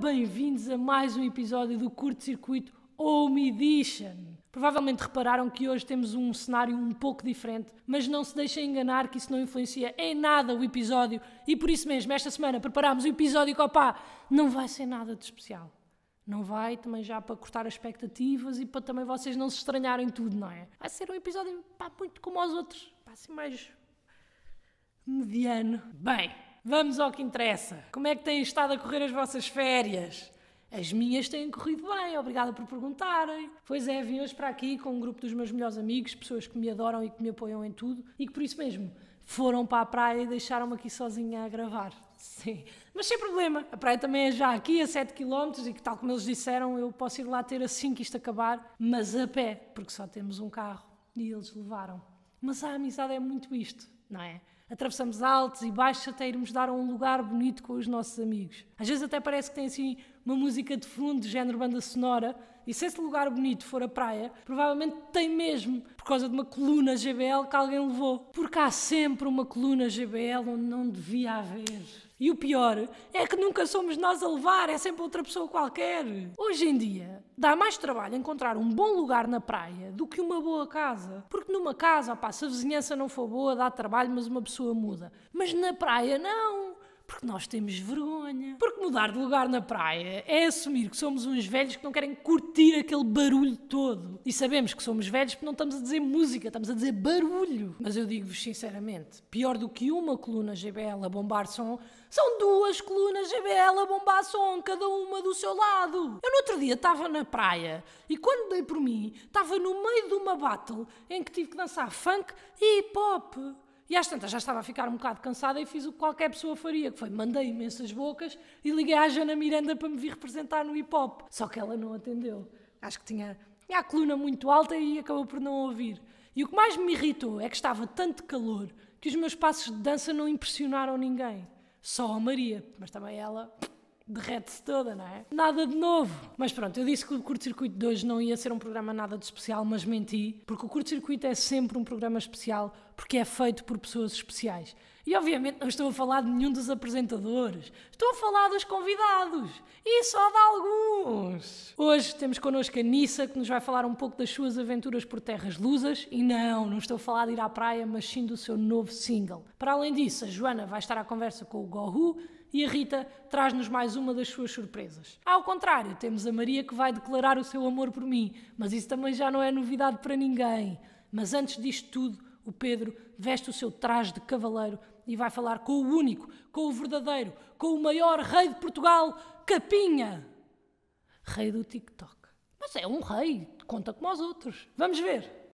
bem-vindos a mais um episódio do Curto Circuito Home Edition. Provavelmente repararam que hoje temos um cenário um pouco diferente, mas não se deixem enganar que isso não influencia em nada o episódio e por isso mesmo esta semana preparámos o episódio que, opá, não vai ser nada de especial. Não vai também já para cortar as expectativas e para também vocês não se estranharem tudo, não é? Vai ser um episódio, pá, muito como aos outros, assim mais mediano. Bem, Vamos ao que interessa. Como é que têm estado a correr as vossas férias? As minhas têm corrido bem, obrigada por perguntarem. Pois é, vim hoje para aqui com um grupo dos meus melhores amigos, pessoas que me adoram e que me apoiam em tudo e que por isso mesmo foram para a praia e deixaram-me aqui sozinha a gravar. Sim, mas sem problema, a praia também é já aqui a 7 km e que, tal como eles disseram, eu posso ir lá ter assim que isto acabar, mas a pé, porque só temos um carro e eles levaram. Mas a amizade é muito isto, não é? atravessamos altos e baixos até irmos dar a um lugar bonito com os nossos amigos. Às vezes até parece que tem assim uma música de fundo, de género banda sonora, e se esse lugar bonito for a praia, provavelmente tem mesmo, por causa de uma coluna GBL que alguém levou. Porque há sempre uma coluna GBL onde não devia haver. E o pior é que nunca somos nós a levar, é sempre outra pessoa qualquer. Hoje em dia, dá mais trabalho encontrar um bom lugar na praia do que uma boa casa. Porque numa casa, opa, se a vizinhança não for boa, dá trabalho, mas uma pessoa muda. Mas na praia, não. Porque nós temos vergonha. Porque mudar de lugar na praia é assumir que somos uns velhos que não querem curtir aquele barulho todo. E sabemos que somos velhos porque não estamos a dizer música, estamos a dizer barulho. Mas eu digo-vos sinceramente, pior do que uma coluna GBL a bombar som, são duas colunas GBL a bombar som, cada uma do seu lado. Eu no outro dia estava na praia e quando dei por mim, estava no meio de uma battle em que tive que dançar funk e hip hop. E às tantas já estava a ficar um bocado cansada e fiz o que qualquer pessoa faria, que foi mandei imensas bocas e liguei à Jana Miranda para me vir representar no hip hop. Só que ela não atendeu. Acho que tinha, tinha a coluna muito alta e acabou por não ouvir. E o que mais me irritou é que estava tanto calor que os meus passos de dança não impressionaram ninguém. Só a Maria, mas também ela derrete-se toda, não é? Nada de novo. Mas pronto, eu disse que o curto-circuito de hoje não ia ser um programa nada de especial, mas menti, porque o curto-circuito é sempre um programa especial porque é feito por pessoas especiais. E obviamente não estou a falar de nenhum dos apresentadores, estou a falar dos convidados e só de alguns. Hoje temos connosco a Nissa que nos vai falar um pouco das suas aventuras por terras lusas e não, não estou a falar de ir à praia, mas sim do seu novo single. Para além disso, a Joana vai estar à conversa com o Gohu e a Rita traz-nos mais uma das suas surpresas. Ao contrário, temos a Maria que vai declarar o seu amor por mim, mas isso também já não é novidade para ninguém. Mas antes disto tudo, o Pedro veste o seu traje de cavaleiro e vai falar com o único, com o verdadeiro, com o maior rei de Portugal, Capinha, rei do TikTok. Mas é um rei, conta como os outros. Vamos ver.